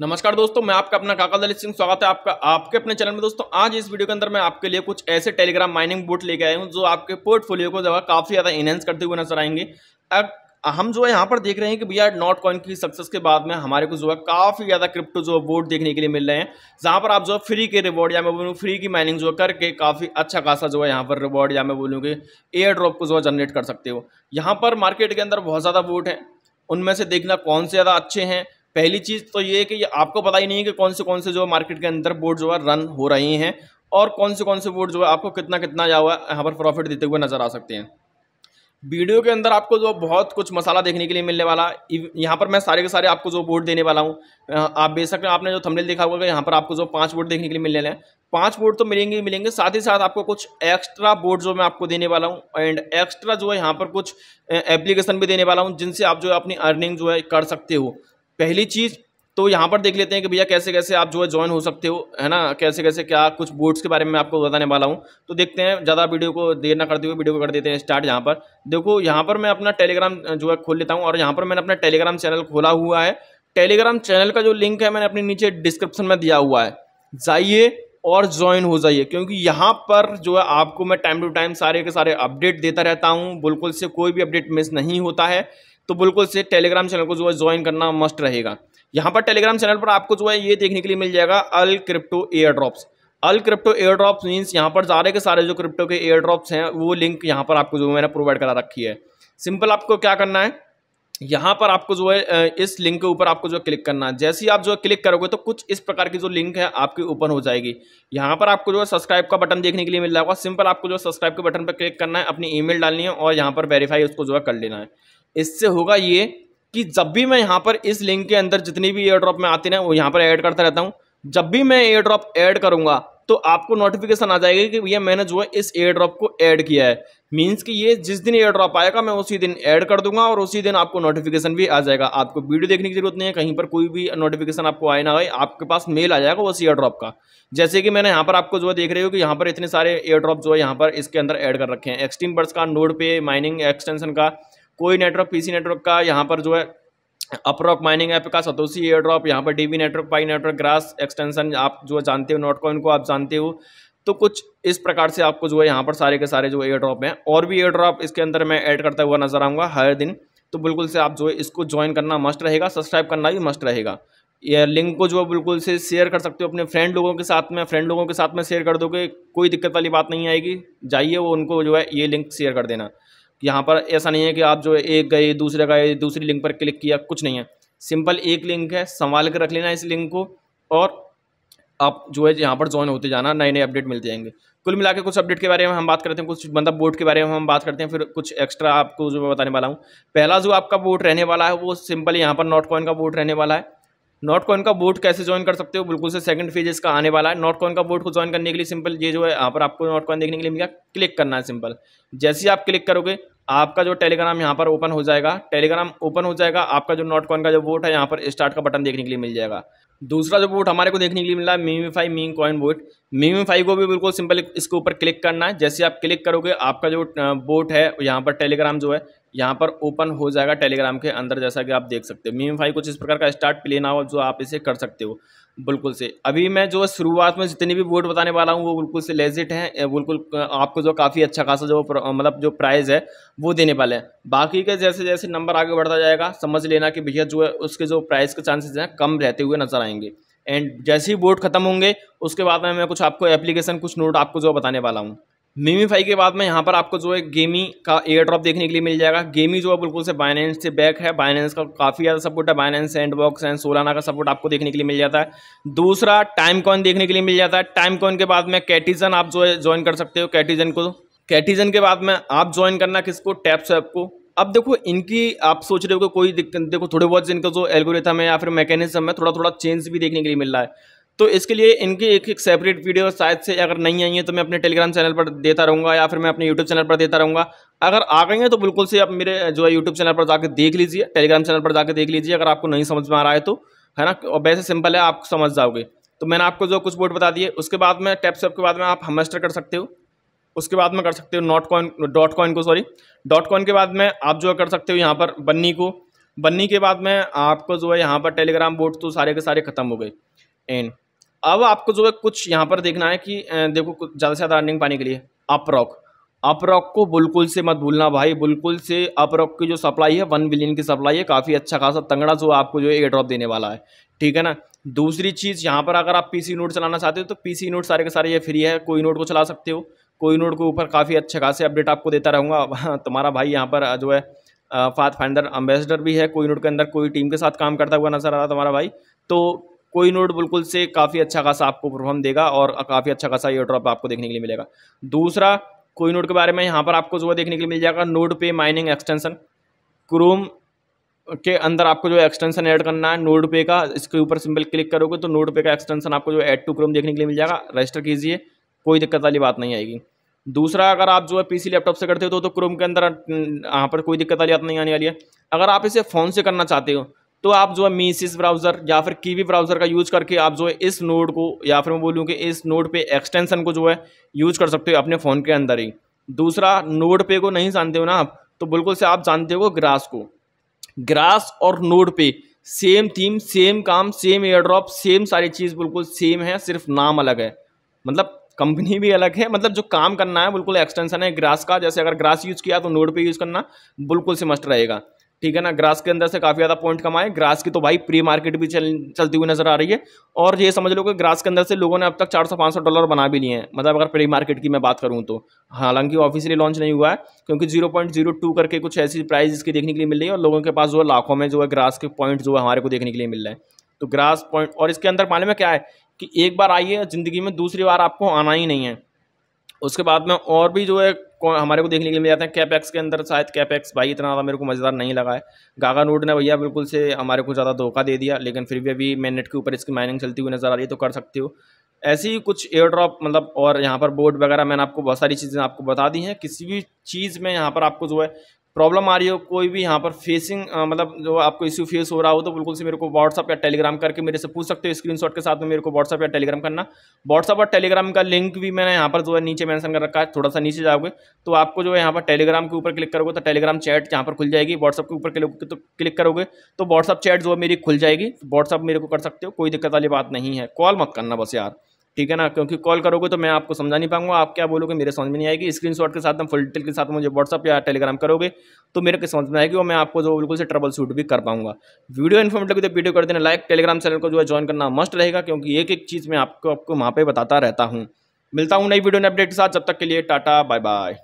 नमस्कार दोस्तों मैं आपका अपना काका दलित सिंह स्वागत है आपका आपके अपने चैनल में दोस्तों आज इस वीडियो के अंदर मैं आपके लिए कुछ ऐसे टेलीग्राम माइनिंग बोट लेके आया हूँ जो आपके पोर्टफोलियो को जो है काफ़ी ज़्यादा इनहेंस करते हुए नजर आएंगे अब हम जो है यहाँ पर देख रहे हैं कि भैया नॉट कॉइन की सक्सेस के बाद में हमारे को जो है काफ़ी ज़्यादा क्रिप्टो जो है बोर्ड देखने के लिए मिल रहे हैं जहाँ पर आप जो है फ्री के रिवॉर्ड या मैं बोलूँ फ्री की माइनिंग जो है करके काफ़ी अच्छा खासा जो है यहाँ पर रिवॉर्ड या मैं बोलूँ कि एयर ड्रॉप को जो है जनरेट कर सकते हो यहाँ पर मार्केट के अंदर बहुत ज़्यादा वोट है उनमें से देखना कौन से ज़्यादा अच्छे हैं पहली चीज़ तो ये है कि ये आपको पता ही नहीं है कि कौन से कौन से जो मार्केट के अंदर बोर्ड जो है रन हो रहे हैं और कौन से कौन से बोर्ड जो है आपको कितना कितना या हुआ यहाँ पर प्रॉफिट देते हुए नज़र आ सकते हैं वीडियो के अंदर आपको जो बहुत कुछ मसाला देखने के लिए मिलने वाला यहाँ पर मैं सारे के सारे आपको जो बोर्ड देने वाला हूँ आप बेशक आपने जो थंबनेल देखा होगा यहाँ पर आपको जो पांच बोर्ड देखने के लिए मिलने हैं पांच बोर्ड तो मिलेंगे ही मिलेंगे साथ ही साथ आपको कुछ एक्स्ट्रा बोर्ड जो मैं आपको देने वाला हूँ एंड एक्स्ट्रा जो है यहाँ पर कुछ एप्लीकेशन भी देने वाला हूँ जिनसे आप जो है अपनी अर्निंग जो है कर सकते हो पहली चीज़ तो यहाँ पर देख लेते हैं कि भैया कैसे कैसे आप जो है ज्वाइन हो सकते हो है ना कैसे कैसे क्या कुछ बोर्ड्स के बारे में आपको बताने वाला हूँ तो देखते हैं ज़्यादा वीडियो को देर ना करते हुए वीडियो को कर देते हैं स्टार्ट यहाँ पर देखो यहाँ पर मैं अपना टेलीग्राम जो है खोल लेता हूँ और यहाँ पर मैंने अपना टेलीग्राम चैनल खोला हुआ है टेलीग्राम चैनल का जो लिंक है मैंने अपने नीचे डिस्क्रिप्शन में दिया हुआ है जाइए और ज्वाइन हो जाइए क्योंकि यहाँ पर जो है आपको मैं टाइम टू टाइम सारे के सारे अपडेट देता रहता हूँ बिल्कुल से कोई भी अपडेट मिस नहीं होता है तो बिल्कुल से टेलीग्राम चैनल को जो है ज्वाइन करना मस्ट रहेगा यहाँ पर टेलीग्राम चैनल पर आपको जो है ये देखने के लिए मिल जाएगा all crypto airdrops all crypto airdrops means यहाँ पर सारे के सारे जो क्रिप्टो के एयर ड्रॉप्स हैं वो लिंक यहाँ पर आपको जो मैंने प्रोवाइड करा रखी है सिंपल आपको क्या करना है यहाँ पर आपको जो है इस लिंक के ऊपर आपको जो क्लिक करना है जैसे ही आप जो है क्लिक करोगे तो कुछ इस प्रकार की जो लिंक है आपके ऊपर हो जाएगी यहाँ पर आपको जो है सब्सक्राइब का बटन देखने के लिए मिल जाएगा सिंपल आपको जो है सब्सक्राइब के बटन पर क्लिक करना है अपनी ईमेल डालनी है और यहाँ पर वेरीफाई उसको जो है कर लेना है इससे होगा ये कि जब भी मैं यहाँ पर इस लिंक के अंदर जितनी भी एयर ड्रॉप में आती ना वो यहाँ पर ऐड करता रहता हूँ जब भी मैं एयर ड्रॉप ऐड करूँगा तो आपको नोटिफिकेशन आ जाएगी कि भैया मैंने जो है इस एयर ड्रॉप को ऐड किया है मीन्स कि ये जिस दिन एयर ड्रॉप आएगा मैं उसी दिन ऐड कर दूंगा और उसी दिन आपको नोटिफिकेशन भी आ जाएगा आपको वीडियो देखने की जरूरत नहीं है कहीं पर कोई भी नोटिफिकेशन आपको आए ना आए आपके पास मेल आ जाएगा उस एयर ड्रॉप का जैसे कि मैंने यहाँ पर आपको जो देख रहे हो कि यहाँ पर इतने सारे एयर ड्रॉप जो है यहाँ पर इसके अंदर एड कर रखे हैं एक्सट्रीम का नोड पे माइनिंग एक्सटेंशन का कोई नेटवर्क पी नेटवर्क का यहाँ पर जो है अपरॉक माइनिंग ऐप का सतोसी एयर ड्रॉप यहाँ पर DB network Pi network Grass extension आप जो जानते हो नॉट कॉइन को आप जानते हो तो कुछ इस प्रकार से आपको जो है यहाँ पर सारे के सारे जो एयर ड्रॉप हैं और भी एयर ड्रॉप इसके अंदर मैं ऐड करता हुआ नजर आऊँगा हर दिन तो बिल्कुल से आप जो है इसको ज्वाइन करना मस्ट रहेगा सब्सक्राइब करना भी मस्ट रहेगा ये लिंक को जो है बिल्कुल से शेयर कर सकते हो अपने फ्रेंड लोगों के साथ में फ्रेंड लोगों के साथ में शेयर कर दोगे कोई दिक्कत वाली बात नहीं आएगी जाइए वो उनको जो है ये लिंक शेयर कर देना यहाँ पर ऐसा नहीं है कि आप जो एक गए दूसरे गए दूसरी लिंक पर क्लिक किया कुछ नहीं है सिंपल एक लिंक है संभाल कर रख लेना इस लिंक को और आप जो है यहाँ पर ज्वाइन होते जाना नए नए अपडेट मिलते जाएंगे कुल मिला के कुछ अपडेट के बारे में हम बात करते हैं कुछ मतलब बोर्ड के बारे में हम बात करते हैं फिर कुछ एक्स्ट्रा आपको जो मैं बताने वाला हूँ पहला जो आपका बोर्ड रहने वाला है वो सिंपल यहाँ पर नॉट कॉइन का बोर्ड रहने वाला है नॉट कॉइन का बोर्ड कैसे ज्वाइन कर सकते हो बिल्कुल से सेकंड फेज इसका आने वाला है नॉट कॉइन का बोर्ड को ज्वाइन करने के लिए सिंपल ये जो है यहाँ पर आपको नॉट कॉइन देखने के लिए मिलेगा क्लिक करना है सिंपल जैसे ही आप क्लिक करोगे आपका जो टेलीग्राम यहाँ पर ओपन हो जाएगा टेलीग्राम ओपन हो जाएगा आपका जो नॉट कॉइन का जो बोट है यहाँ पर स्टार्ट का बटन देखने के लिए मिल जाएगा दूसरा जो बोट हमारे को देखने के लिए मिला है Memefi meme coin board Memefi को भी बिल्कुल सिंपल इसके ऊपर क्लिक करना है जैसे आप क्लिक करोगे आपका जो बोट है यहाँ पर टेलीग्राम जो है यहाँ पर ओपन हो जाएगा टेलीग्राम के अंदर जैसा कि आप देख सकते हो मीम फाइव कुछ इस प्रकार का स्टार्ट प्ले हो जो आप इसे कर सकते हो बिल्कुल से अभी मैं जो शुरुआत में जितनी भी बोर्ड बताने वाला हूँ वो बिल्कुल से लेजिट हैं बिल्कुल आपको जो काफ़ी अच्छा खासा जो मतलब जो प्राइज़ है वो देने वाले हैं बाकी के जैसे जैसे नंबर आगे बढ़ता जाएगा समझ लेना कि भैया जो है उसके जो प्राइस के चांसेज हैं कम रहते हुए नज़र आएंगे एंड जैसे ही बोर्ड खत्म होंगे उसके बाद में मैं कुछ आपको एप्लीकेशन कुछ नोट आपको जो बताने वाला हूँ मेमीफाई के बाद में यहाँ पर आपको जो है गेमी का एयर ड्रॉप देखने के लिए मिल जाएगा गेमी जो है बिल्कुल से बाइनेंस से बैक है बाइनेंस का काफ़ी ज़्यादा सपोर्ट है Binance and box and Solana का सपोर्ट आपको देखने के लिए मिल जाता है दूसरा टाइम कॉइन देखने के लिए मिल जाता है टाइम कॉइन के बाद में कैटिजन आप जो है ज्वाइन कर सकते हो कैटिजन को कैटिजन के बाद में आप ज्वाइन करना किसको टैप स्वैप को अब देखो इनकी आप सोच रहे हो कि कोई देखो थोड़े बहुत इनका जो एल्गोरिथम है या फिर मैकेनिज्म है थोड़ा थोड़ा चेंज भी देखने के लिए मिल रहा है तो इसके लिए इनकी एक एक सेपरेट वीडियो शायद से अगर नहीं आई है तो मैं अपने टेलीग्राम चैनल पर देता रहूँगा या फिर मैं अपने यूट्यूब चैनल पर देता रहूँगा अगर आ गई हैं तो बिल्कुल से आप मेरे जो है यूट्यूब चैनल पर जाकर देख लीजिए टेलीग्राम चैनल पर जाकर देख लीजिए अगर आपको नहीं समझ में आ रहा है तो है ना और वैसे सिंपल है आप समझ जाओगे तो मैंने आपको जो कुछ बोर्ड बता दिए उसके बाद में टैप सेप के बाद में आप हमेस्टर कर सकते हो उसके बाद में कर सकते हो नॉट कॉइन डॉट कॉइन को सॉरी डॉट कॉइन के बाद में आप जो कर सकते हो यहाँ पर बन्नी को बन्नी के बाद में आपको जो है यहाँ पर टेलीग्राम बोर्ड तो सारे के सारे ख़त्म हो गए एंड अब आपको जो है कुछ यहाँ पर देखना है कि देखो ज़्यादा से ज़्यादा अर्निंग पाने के लिए अपरॉक अपरॉक को बिल्कुल से मत भूलना भाई बिल्कुल से अपरॉक की जो सप्लाई है वन बिलियन की सप्लाई है काफ़ी अच्छा खासा तंगड़ा जो आपको जो है एयर ड्रॉप देने वाला है ठीक है ना दूसरी चीज़ यहाँ पर अगर आप पीसी नोट चलाना चाहते हो तो पीसी नोट सारे के सारे ये फ्री है कोई नोट को चला सकते हो कोई नोट के ऊपर काफ़ी अच्छे खासे अपडेट आपको देता रहूँगा तुम्हारा भाई यहाँ पर जो है फाथ फाइंडर एम्बेसडर भी है कोई नोट के अंदर कोई टीम के साथ काम करता हुआ नजर आ रहा तुम्हारा भाई तो कोई नोट बिल्कुल से काफ़ी अच्छा खासा आपको परफॉर्म देगा और काफ़ी अच्छा खासा ये ड्रॉप आपको देखने के लिए मिलेगा दूसरा कोई नोट के बारे में यहाँ पर आपको जो है देखने के लिए मिल जाएगा नोट पे माइनिंग एक्सटेंशन क्रोम के अंदर आपको जो एक्सटेंशन ऐड करना है नोट पे का इसके ऊपर सिंपल क्लिक करोगे तो नोट पे का एक्सटेंशन आपको जो ऐड टू क्रोम देखने के लिए मिल जाएगा रजिस्टर कीजिए कोई दिक्कत वाली बात नहीं आएगी दूसरा अगर आप जो है पीसी लैपटॉप से करते हो तो क्रोम तो के अंदर अं, अं, यहाँ पर कोई दिक्कत वाली बात नहीं आने वाली है अगर आप इसे फ़ोन से करना चाहते हो तो आप जो है मीसिस ब्राउज़र या फिर कीवी ब्राउज़र का यूज़ करके आप जो है इस नोड को या फिर मैं बोलूँ कि इस नोड पे एक्सटेंसन को जो है यूज़ कर सकते हो अपने फ़ोन के अंदर ही दूसरा नोड पे को नहीं जानते हो ना आप तो बिल्कुल से आप जानते हो ग्रास को ग्रास और नोड पे सेम थीम सेम काम सेम एयर ड्रॉप सेम सारी चीज़ बिल्कुल सेम है सिर्फ नाम अलग है मतलब कंपनी भी अलग है मतलब जो काम करना है बिल्कुल एक्सटेंशन है ग्रास का जैसे अगर ग्रास यूज़ किया तो नोड पे यूज़ करना बिल्कुल से मस्ट रहेगा ठीक है ना ग्रास के अंदर से काफ़ी ज़्यादा पॉइंट कमाए ग्रास की तो भाई प्री मार्केट भी चल चलती हुई नजर आ रही है और ये समझ लो कि ग्रास के अंदर से लोगों ने अब तक चार सौ पाँच सौ डॉलर बना भी लिए हैं मतलब अगर प्री मार्केट की मैं बात करूँ तो हालांकि ऑफिशियली लॉन्च नहीं हुआ है क्योंकि जीरो पॉइंट जीरो टू करके कुछ ऐसी प्राइस इसकी देखने के लिए मिल रही है और लोगों के पास जो है लाखों में जो है ग्रास के पॉइंट जो है हमारे को देखने के लिए मिल रहे हैं तो ग्रास पॉइंट और इसके अंदर पाने में क्या है कि एक बार आइए ज़िंदगी में दूसरी बार आपको आना ही नहीं है उसके बाद में और भी जो है हमारे को देखने के लिए मिल जाता है कैपेक्स के अंदर शायद कैपेक्स भाई इतना ज़्यादा मेरे को मज़ेदार नहीं लगा है गागा नोड ने भैया बिल्कुल से हमारे को ज़्यादा धोखा दे दिया लेकिन फिर भी अभी मैनेट के ऊपर इसकी माइनिंग चलती हुई नज़र आ रही है तो कर सकते हो ऐसी ही कुछ एयर ड्रॉप मतलब और यहाँ पर बोर्ड वगैरह मैंने आपको बहुत सारी चीज़ें आपको बता दी हैं किसी भी चीज़ में यहाँ पर आपको जो है प्रॉब्लम आ रही हो कोई भी यहाँ पर फेसिंग आ, मतलब जो आपको इश्यू फेस हो रहा हो तो बिल्कुल से मेरे को व्हाट्सअप या टेलीग्राम करके मेरे से पूछ सकते हो स्क्रीनशॉट के साथ में मेरे को व्हाट्सअप या टेलीग्राम करना व्हाट्सअप और टेलीग्राम का लिंक भी मैंने यहाँ पर जो है नीचे मैंसन कर रखा है थोड़ा सा नीचे जाओगे तो आपको जो है यहाँ पर टेलीग्राम के ऊपर क्लिक करोगे तो टेलीग्राम चैट यहाँ पर खुल जाएगी व्हाट्सअप के ऊपर क्लिक तो करोगे तो व्हाट्सअप चैट जो है मेरी खुल जाएगी व्हाट्सअप मेरे को कर सकते हो कोई दिक्कत वाली बात नहीं है कॉल मत करना बस यार ठीक है ना क्योंकि कॉल करोगे तो मैं आपको समझा नहीं पाऊंगा आप क्या बोलोगे मेरे समझ में नहीं आएगी स्क्रीन के साथ हम फुल डिटेल के साथ मुझे व्हाट्सअप या टेलीग्राम करोगे तो मेरे को समझ में आएगी और मैं आपको जो बिल्कुल से ट्रबल शूट भी कर पाऊंगा वीडियो इन्फॉर्मेटिव तो वीडियो कर देना लाइक टेलीग्राम चैनल को जो है ज्वाइन करना मस्ट रहेगा क्योंकि एक एक चीज़ मैं आपको आपको वहाँ पर बताता रहता हूँ मिलता हूँ नई वीडियो ने अपडेट के साथ जब तक के लिए टाटा बाय बाय